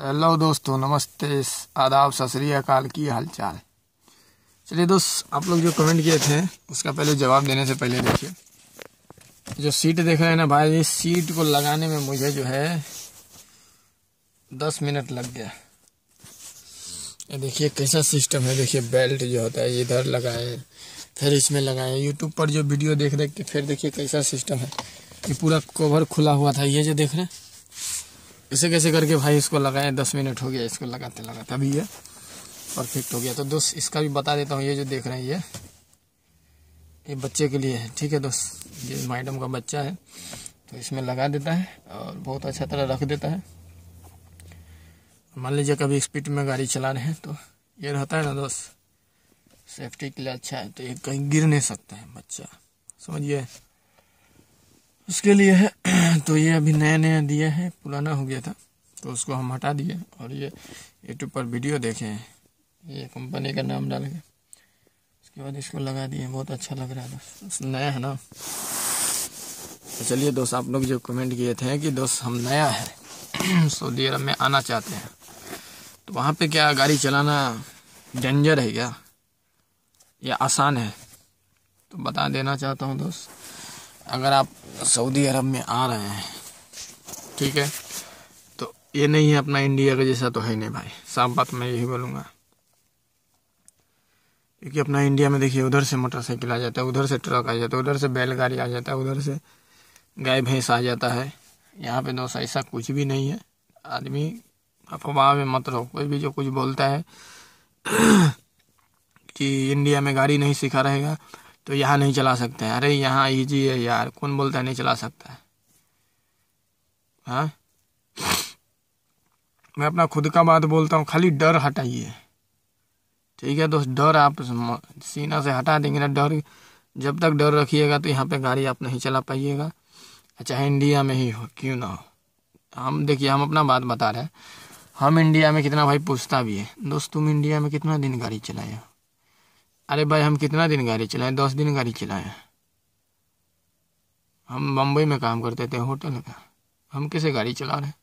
hello दोस्तों नमस्ते आदाब सत श्रीकाल की हालचाल चलिए दोस्त आप लोग जो कमेंट किए थे उसका पहले जवाब देने से पहले देखिए जो सीट देख रहे हैं ना भाई इस सीट को लगाने में मुझे जो है दस मिनट लग गया ये देखिए कैसा सिस्टम है देखिए बेल्ट जो होता है इधर लगाए फिर इसमें लगाए यूट्यूब पर जो वीडियो देख रहे फिर देखिए कैसा सिस्टम है ये पूरा कवर खुला हुआ था ये जो देख रहे हैं कैसे कैसे करके भाई इसको लगाए दस मिनट हो गया इसको लगाते लगाते अभी ये परफेक्ट हो गया तो दोस्त इसका भी बता देता हूँ ये जो देख रहे हैं ये ये बच्चे के लिए है ठीक है दोस्त ये मैडम का बच्चा है तो इसमें लगा देता है और बहुत अच्छा तरह रख देता है मान लीजिए कभी स्पीड में गाड़ी चला रहे हैं तो ये रहता है ना दोस्त सेफ्टी के लिए अच्छा है तो ये कहीं गिर नहीं सकता है बच्चा समझिए उसके लिए है तो ये अभी नया नया दिया है पुराना हो गया था तो उसको हम हटा दिए और ये यूट्यूब पर वीडियो देखे हैं ये कंपनी का नाम डाल के उसके बाद इसको लगा दिए बहुत अच्छा लग रहा था नया है ना तो चलिए दोस्त आप लोग जो कमेंट किए थे कि दोस्त हम नया है सऊदी अरब में आना चाहते हैं तो वहाँ पे क्या गाड़ी चलाना डेंजर है क्या या आसान है तो बता देना चाहता हूँ दोस्त अगर आप सऊदी अरब में आ रहे हैं ठीक है तो ये नहीं है अपना इंडिया का जैसा तो है नहीं भाई साफ बात मैं यही बोलूँगा क्योंकि अपना इंडिया में देखिए उधर से मोटरसाइकिल आ जाता है उधर से ट्रक आ जाता है उधर से बैलगाड़ी आ जाता है उधर से गाय भैंस आ जाता है यहाँ पे दोस्त ऐसा कुछ भी नहीं है आदमी अफवाह में मत रहो कोई भी जो कुछ बोलता है कि इंडिया में गाड़ी नहीं सीखा रहेगा तो यहाँ नहीं चला सकते हैं अरे यहाँ ईजी है यार कौन बोलता है नहीं चला सकता है हाँ मैं अपना खुद का बात बोलता हूँ खाली डर हटाइए ठीक है दोस्त डर आप सीना से हटा देंगे ना डर जब तक डर रखिएगा तो यहाँ पे गाड़ी आप नहीं चला पाइएगा अच्छा इंडिया में ही हो क्यों ना हो हम देखिए हम अपना बात बता रहे हैं हम इंडिया में कितना भाई पूछता भी है दोस्त तुम इंडिया में कितना दिन गाड़ी चलाए हो अरे भाई हम कितना दिन गाड़ी चलाएं दस दिन गाड़ी चलाए हम बम्बई में काम करते थे होटल का हम किसे गाड़ी चला रहे हैं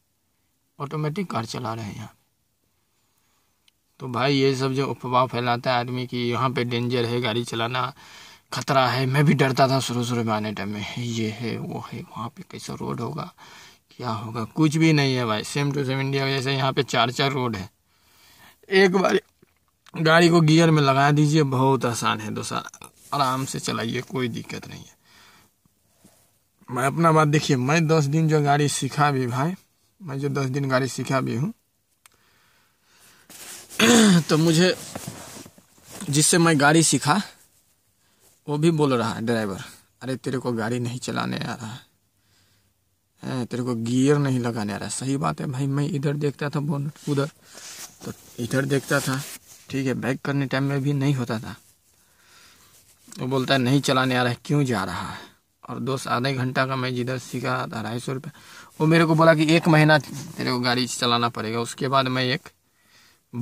ऑटोमेटिक कार चला रहे हैं यहाँ तो भाई ये सब जो अफवाह फैलाता है आदमी की यहाँ पे डेंजर है गाड़ी चलाना खतरा है मैं भी डरता था शुरू शुरू में आने टाइम में ये है वो है वहाँ पे कैसा रोड होगा क्या होगा कुछ भी नहीं है भाई सेम टू सेम इंडिया जैसे यहाँ पे चार चार रोड है एक बार गाड़ी को गियर में लगा दीजिए बहुत आसान है दोस्तों आराम से चलाइए कोई दिक्कत नहीं है मैं अपना बात देखिए मैं दस दिन जो गाड़ी सीखा भी भाई मैं जो दस दिन गाड़ी सीखा भी हूँ तो मुझे जिससे मैं गाड़ी सीखा वो भी बोल रहा है ड्राइवर अरे तेरे को गाड़ी नहीं चलाने आ रहा है तेरे को गियर नहीं लगाने आ रहा है सही बात है भाई मैं इधर देखता था बोनट उधर तो इधर देखता था ठीक है बैक करने टाइम में भी नहीं होता था वो बोलता है नहीं चलाने आ रहा है क्यों जा रहा है और दोस्त आधे घंटा का मैं जिधर सीखा था ढाई सौ रुपये वो मेरे को बोला कि एक महीना तेरे को गाड़ी चलाना पड़ेगा उसके बाद मैं एक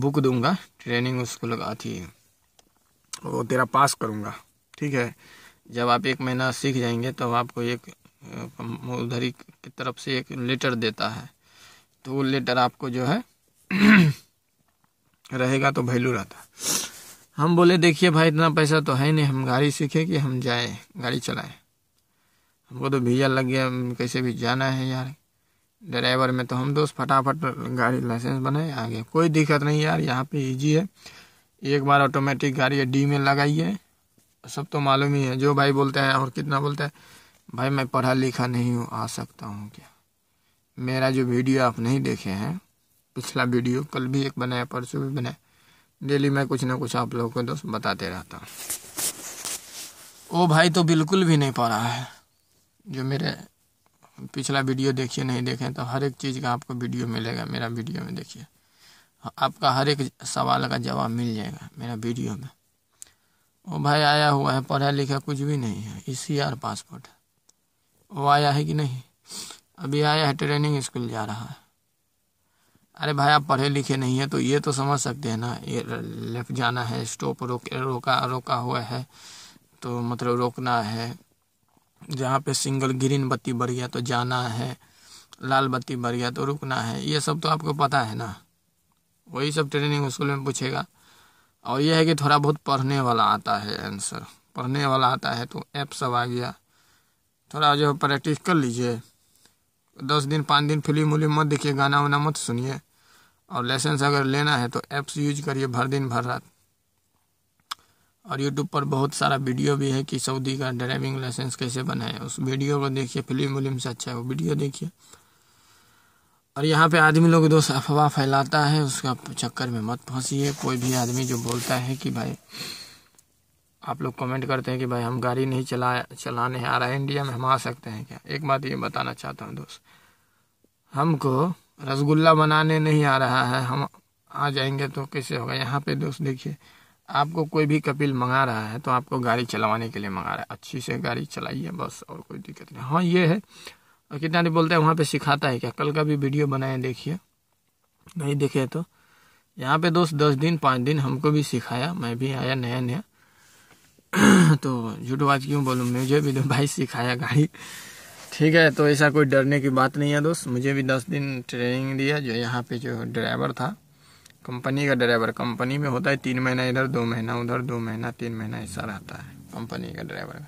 बुक दूंगा ट्रेनिंग उसको लगा थी वो तेरा पास करूँगा ठीक है जब आप एक महीना सीख जाएंगे तो आपको एक उधरी की तरफ से एक लेटर देता है तो वो लेटर आपको जो है रहेगा तो वैल्यू रहता हम बोले देखिए भाई इतना पैसा तो है नहीं हम गाड़ी सीखे कि हम जाए गाड़ी चलाएं हमको तो भैया लग गया कैसे भी जाना है यार ड्राइवर में तो हम दोस्त फटाफट गाड़ी लाइसेंस बनाए आगे कोई दिक्कत नहीं यार यहाँ पे इजी है एक बार ऑटोमेटिक गाड़ी डी में लगाइए सब तो मालूम ही है जो भाई बोलता है और कितना बोलता है भाई मैं पढ़ा लिखा नहीं हूँ आ सकता हूँ क्या मेरा जो वीडियो आप नहीं देखे हैं पिछला वीडियो कल भी एक बनाया परसों भी बनाया डेली मैं कुछ ना कुछ आप लोगों को दोस्त बताते रहता हूँ ओ भाई तो बिल्कुल भी नहीं पढ़ा है जो मेरे पिछला वीडियो देखिए नहीं देखे तो हर एक चीज़ का आपको वीडियो मिलेगा मेरा वीडियो में देखिए आपका हर एक सवाल का जवाब मिल जाएगा मेरा वीडियो में ओ भाई आया हुआ है पढ़ा लिखा कुछ भी नहीं है इसी e आर पासपोर्ट वो आया है कि नहीं अभी आया है ट्रेनिंग स्कूल जा रहा है अरे भाई आप पढ़े लिखे नहीं है तो ये तो समझ सकते हैं ना ये लेफ्ट जाना है स्टॉप रोक रोका रोका हुआ है तो मतलब रोकना है जहाँ पे सिंगल ग्रीन बत्ती बढ़ गया तो जाना है लाल बत्ती बढ़ गया तो रुकना है ये सब तो आपको पता है ना वही सब ट्रेनिंग स्कूल में पूछेगा और यह है कि थोड़ा बहुत पढ़ने वाला आता है आंसर पढ़ने वाला आता है तो ऐप सब आ गया थोड़ा जो प्रैक्टिस कर लीजिए दस दिन पाँच दिन फिल्म उलिम मत देखिए गाना वाना मत सुनिए और लाइसेंस अगर लेना है तो ऐप्स यूज करिए भर दिन भर रात और यूट्यूब पर बहुत सारा वीडियो भी है कि सऊदी का ड्राइविंग लाइसेंस कैसे बनाए उस वीडियो को देखिए फिल्म विलिम से अच्छा है वो वीडियो देखिए और यहाँ पे आदमी लोग दोस्त अफवाह फैलाता है उसका चक्कर में मत फंसीए कोई भी आदमी जो बोलता है कि भाई आप लोग कमेंट करते हैं कि भाई हम गाड़ी नहीं चला चलाने आ रहे हैं इंडिया में हम आ सकते हैं क्या एक बात ये बताना चाहता हूँ दोस्त हमको रसगुल्ला बनाने नहीं आ रहा है हम आ जाएंगे तो कैसे होगा यहाँ पे दोस्त देखिए आपको कोई भी कपिल मंगा रहा है तो आपको गाड़ी चलवाने के लिए मंगा रहा है अच्छी से गाड़ी चलाइए बस और कोई दिक्कत नहीं हाँ ये है और कितना दिन बोलते हैं वहाँ पे सिखाता है क्या कल का भी वीडियो बनाए देखिए नहीं देखे तो यहाँ पे दोस्त दस दिन पाँच दिन हमको भी सिखाया मैं भी आया नया नया तो झूठ बात क्यों बोलूँ मुझे भी तो भाई सिखाया गाड़ी ठीक है तो ऐसा कोई डरने की बात नहीं है दोस्त मुझे भी दस दिन ट्रेनिंग दिया जो यहाँ पे जो ड्राइवर था कंपनी का ड्राइवर कंपनी में होता है तीन महीना इधर दो महीना उधर दो महीना तीन महीना ऐसा रहता है कंपनी का ड्राइवर का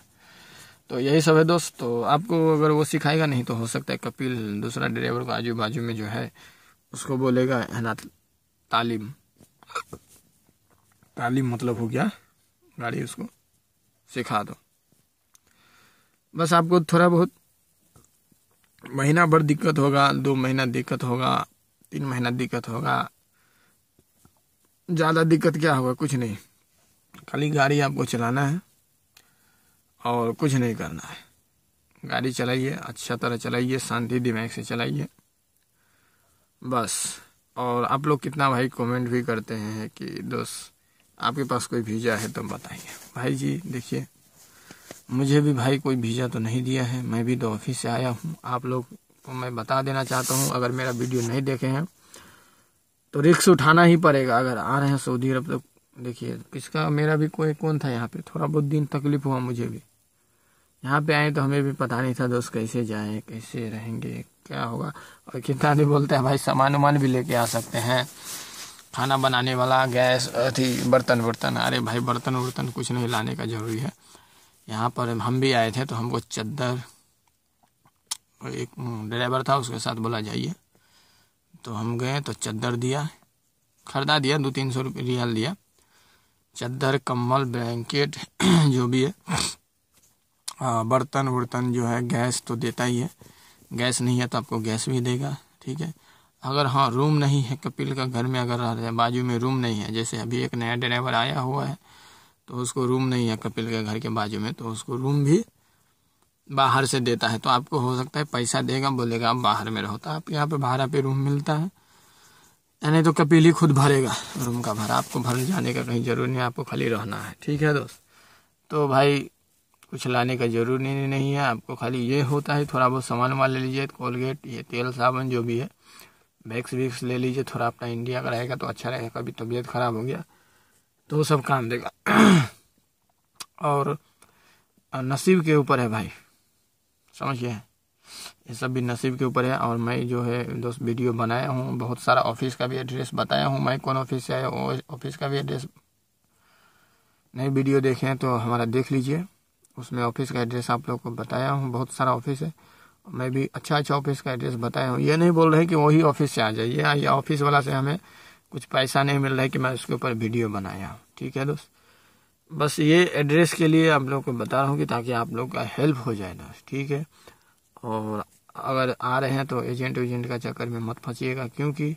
तो यही सब है दोस्त तो आपको अगर वो सिखाएगा नहीं तो हो सकता है कपिल दूसरा ड्राइवर को आजू बाजू में जो है उसको बोलेगा है ना तालीम तालीम मतलब हो गया गाड़ी उसको सिखा दो बस आपको थोड़ा बहुत महीना भर दिक्कत होगा दो महीना दिक्कत होगा तीन महीना दिक्कत होगा ज़्यादा दिक्कत क्या होगा कुछ नहीं खाली गाड़ी आपको चलाना है और कुछ नहीं करना है गाड़ी चलाइए अच्छा तरह चलाइए शांति दिमाग से चलाइए बस और आप लोग कितना भाई कमेंट भी करते हैं कि दोस्त आपके पास कोई भेजा है तो बताइए भाई जी देखिए मुझे भी भाई कोई वीज़ा तो नहीं दिया है मैं भी तो ऑफिस से आया हूँ आप लोग को मैं बता देना चाहता हूँ अगर मेरा वीडियो नहीं देखे हैं तो रिक्स उठाना ही पड़ेगा अगर आ रहे हैं सऊदी अरब तो देखिए इसका मेरा भी कोई कौन था यहाँ पे थोड़ा बहुत दिन तकलीफ हुआ मुझे भी यहाँ पे आए तो हमें भी पता नहीं था दोस्त कैसे जाए कैसे रहेंगे क्या होगा और कितना भी बोलते हैं भाई सामान वामान भी लेके आ सकते हैं खाना बनाने वाला गैस अथी बर्तन बर्तन अरे भाई बर्तन वर्तन कुछ नहीं लाने का जरूरी है यहाँ पर हम भी आए थे तो हमको चद्दर एक ड्राइवर था उसके साथ बोला जाइए तो हम गए तो चद्दर दिया खरीदा दिया दो तीन सौ रुपये रियाल दिया चद्दर कम्बल ब्लैंकेट जो भी है बर्तन वर्तन जो है गैस तो देता ही है गैस नहीं है तो आपको गैस भी देगा ठीक है अगर हाँ रूम नहीं है कपिल का घर में अगर रह रहे हैं बाजू में रूम नहीं है जैसे अभी एक नया ड्राइवर आया हुआ है तो उसको रूम नहीं है कपिल के घर के बाजू में तो उसको रूम भी बाहर से देता है तो आपको हो सकता है पैसा देगा बोलेगा आप बाहर में रहो तो आप यहाँ पे भाड़ा पे रूम मिलता है यानी तो कपिल ही खुद भरेगा रूम का भाड़ा आपको भर जाने का कहीं जरूर नहीं आपको खाली रहना है ठीक है दोस्त तो भाई कुछ लाने का जरूरी नहीं, नहीं है आपको खाली ये होता है थोड़ा बहुत सामान वामान ले लीजिए कोलगेट ये तेल साबुन जो भी है वैक्स विक्स ले लीजिए थोड़ा अपना इंडिया का रहेगा तो अच्छा रहेगा कभी तबीयत खराब हो गया तो वो सब काम देगा और नसीब के ऊपर है भाई समझिए ये सब भी नसीब के ऊपर है और मैं जो है दोस्त वीडियो बनाया हूँ बहुत सारा ऑफिस का भी एड्रेस बताया हूँ मैं कौन ऑफिस से आया ऑफिस का भी एड्रेस नहीं वीडियो हैं तो हमारा देख लीजिए उसमें ऑफिस का एड्रेस आप लोग को बताया हूँ बहुत सारा ऑफिस है मैं भी अच्छा अच्छा ऑफिस का एड्रेस बताया हूँ ये नहीं बोल रहे कि वही ऑफिस से आ जाइए या ऑफिस वाला से हमें कुछ पैसा नहीं मिल रहा है कि मैं उसके ऊपर वीडियो बनाया ठीक है दोस्त बस ये एड्रेस के लिए आप लोग को बता रहा हूँ कि ताकि आप लोग का हेल्प हो जाए दोस्त ठीक है और अगर आ रहे हैं तो एजेंट वेजेंट का चक्कर में मत फंसीएगा क्योंकि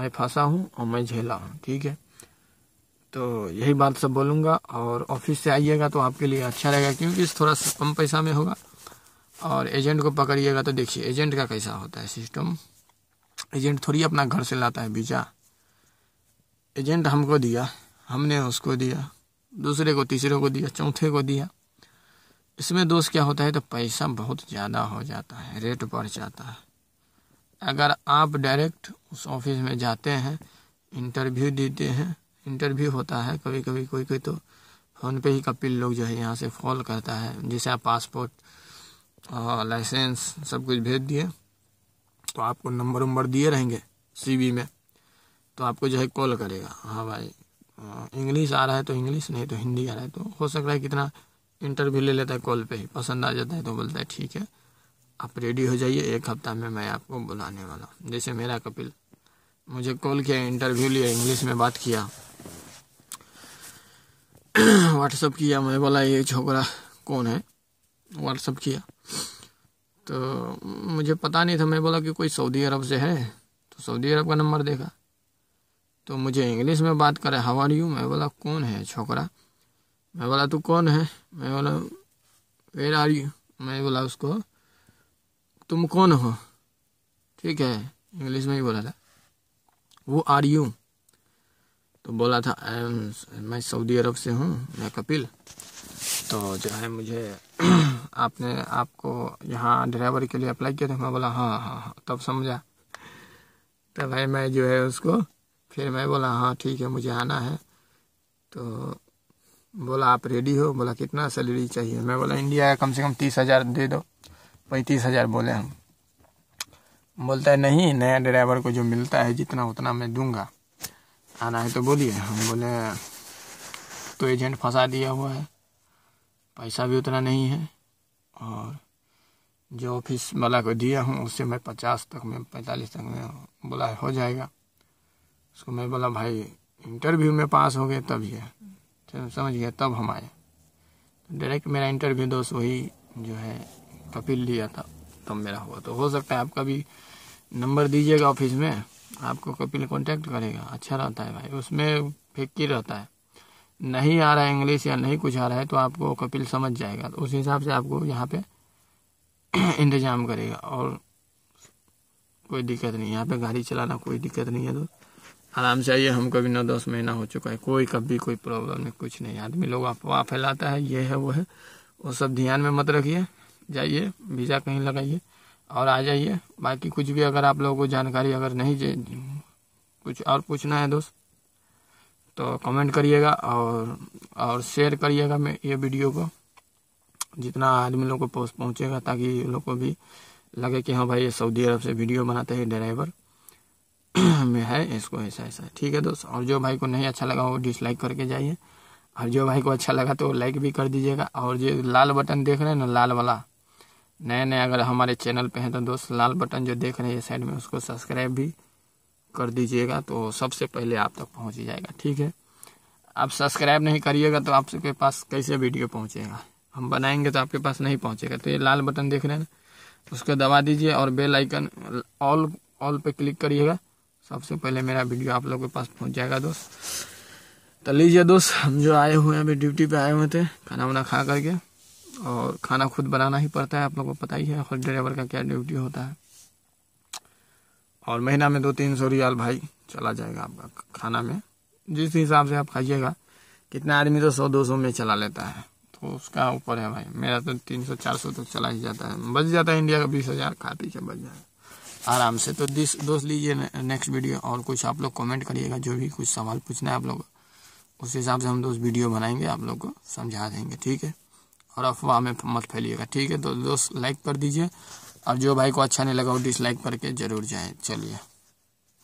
मैं फंसा हूँ और मैं झेला हूँ ठीक है तो यही बात सब बोलूँगा और ऑफिस से आइएगा तो आपके लिए अच्छा रहेगा क्योंकि थोड़ा सा कम पैसा में होगा और एजेंट को पकड़िएगा तो देखिए एजेंट का कैसा होता है सिस्टम एजेंट थोड़ी अपना घर से लाता है वीज़ा एजेंट हमको दिया हमने उसको दिया दूसरे को तीसरे को दिया चौथे को दिया इसमें दोष क्या होता है तो पैसा बहुत ज़्यादा हो जाता है रेट बढ़ जाता है अगर आप डायरेक्ट उस ऑफिस में जाते हैं इंटरव्यू देते हैं इंटरव्यू होता है कभी कभी कोई कोई तो फ़ोन पे ही कपिल लोग जो है यहाँ से फॉल करता है जैसे आप पासपोर्ट लाइसेंस सब कुछ भेज दिए तो आपको नंबर उम्बर दिए रहेंगे सी में तो आपको जो है कॉल करेगा हाँ भाई इंग्लिश आ रहा है तो इंग्लिश नहीं तो हिंदी आ रहा है तो हो सक रहा है कितना इंटरव्यू ले लेता है कॉल पे ही पसंद आ जाता है तो बोलता है ठीक है आप रेडी हो जाइए एक हफ्ता में मैं आपको बुलाने वाला हूँ जैसे मेरा कपिल मुझे कॉल किया इंटरव्यू लिया इंग्लिश में बात किया व्हाट्सअप किया मैं बोला ये छोकरा कौन है व्हाट्सअप किया तो मुझे पता नहीं था मैं बोला कि कोई सऊदी अरब से है तो सऊदी अरब का नंबर देखा तो मुझे इंग्लिश में बात करे हवर यू मैं बोला कौन है छोकरा मैं बोला तू कौन है मैं बोला वेर आर यू मैं बोला उसको तुम कौन हो ठीक है इंग्लिश में ही बोला था वो आर यू तो बोला था आई एम मैं सऊदी अरब से हूँ मैं कपिल तो जो है मुझे आपने आपको यहाँ ड्राइवर के लिए अप्लाई किया था मैं बोला हाँ हाँ हाँ तब समझा तो भाई मैं जो है उसको फिर मैं बोला हाँ ठीक है मुझे आना है तो बोला आप रेडी हो बोला कितना सैलरी चाहिए मैं बोला इंडिया का कम से कम तीस हज़ार दे दो पैंतीस हज़ार बोले हम बोलता है नहीं नया ड्राइवर को जो मिलता है जितना उतना मैं दूंगा आना है तो बोलिए हम बोले तो एजेंट फंसा दिया हुआ है पैसा भी उतना नहीं है और जो ऑफिस वाला को दिया हूँ उससे मैं पचास तक में पैंतालीस तक में बोला हो जाएगा उसको मैं बोला भाई इंटरव्यू में पास हो गए तब ये समझ गया तब हम आए तो डायरेक्ट मेरा इंटरव्यू दोस्त वही जो है कपिल लिया था तब मेरा हुआ तो हो सकता है आपका भी नंबर दीजिएगा ऑफिस में आपको कपिल कांटेक्ट करेगा अच्छा रहता है भाई उसमें फिक्र रहता है नहीं आ रहा है इंग्लिश या नहीं कुछ आ रहा है तो आपको कपिल समझ जाएगा तो उस हिसाब से आपको यहाँ पे इंतजाम करेगा और कोई दिक्कत नहीं यहाँ पे गाड़ी चलाना कोई दिक्कत नहीं है दोस्त आराम से आइए हमको भी नौ दस महीना हो चुका है कोई कभी कोई प्रॉब्लम नहीं कुछ नहीं आदमी लोग अफवाह फैलाता है ये है वो है वो सब ध्यान में मत रखिए जाइए वीज़ा कहीं लगाइए और आ जाइए बाकी कुछ भी अगर आप लोगों को जानकारी अगर नहीं कुछ और पूछना है दोस्त तो कमेंट करिएगा और और शेयर करिएगा मैं ये वीडियो को जितना आदमी लोग को पहुँचेगा ताकि लोग को भी लगे कि हाँ भाई ये सऊदी अरब से वीडियो बनाते हैं ड्राइवर में है इसको ऐसा ऐसा ठीक है दोस्त और जो भाई को नहीं अच्छा लगा वो डिसलाइक करके जाइए और जो भाई को अच्छा लगा तो लाइक भी कर दीजिएगा और जो लाल बटन देख रहे हैं ना लाल वाला नए नए अगर हमारे चैनल पे हैं तो दोस्त लाल बटन जो देख रहे हैं साइड में उसको सब्सक्राइब भी कर दीजिएगा तो सबसे पहले आप तक पहुँच जाएगा ठीक है आप सब्सक्राइब नहीं करिएगा तो आपके पास कैसे वीडियो पहुँचेगा हम बनाएंगे तो आपके पास नहीं पहुँचेगा तो ये लाल बटन देख रहे हैं ना उसको दबा दीजिए और बेल आइकन ऑल ऑल पे क्लिक करिएगा सबसे पहले मेरा वीडियो आप लोगों के पास पहुंच जाएगा दोस्त तो लीजिए दोस्त हम जो आए हुए हैं अभी ड्यूटी पे आए हुए थे खाना वाना खा करके और खाना खुद बनाना ही पड़ता है आप लोगों को पता ही है खुद ड्राइवर का क्या ड्यूटी होता है और महीना में दो तीन सौ रियाल भाई चला जाएगा आपका खाना में जिस हिसाब से आप खाइएगा कितना आदमी तो सौ दो सौ में चला लेता है तो उसका ऊपर है भाई मेरा तो तीन सौ चार सौ तक चला ही जाता है बच जाता है इंडिया का बीस हजार खा पी के बच जाएगा आराम से तो दिस दोस्त लीजिए नेक्स्ट वीडियो और कुछ आप लोग कमेंट करिएगा जो भी कुछ सवाल पूछना है आप लोग उस हिसाब से हम दोस्त वीडियो बनाएंगे आप लोग को समझा देंगे ठीक है और अफवाह में मत फैलिएगा ठीक है तो दोस्त लाइक कर दीजिए और जो भाई को अच्छा नहीं लगा वो डिसलाइक करके जरूर जाए चलिए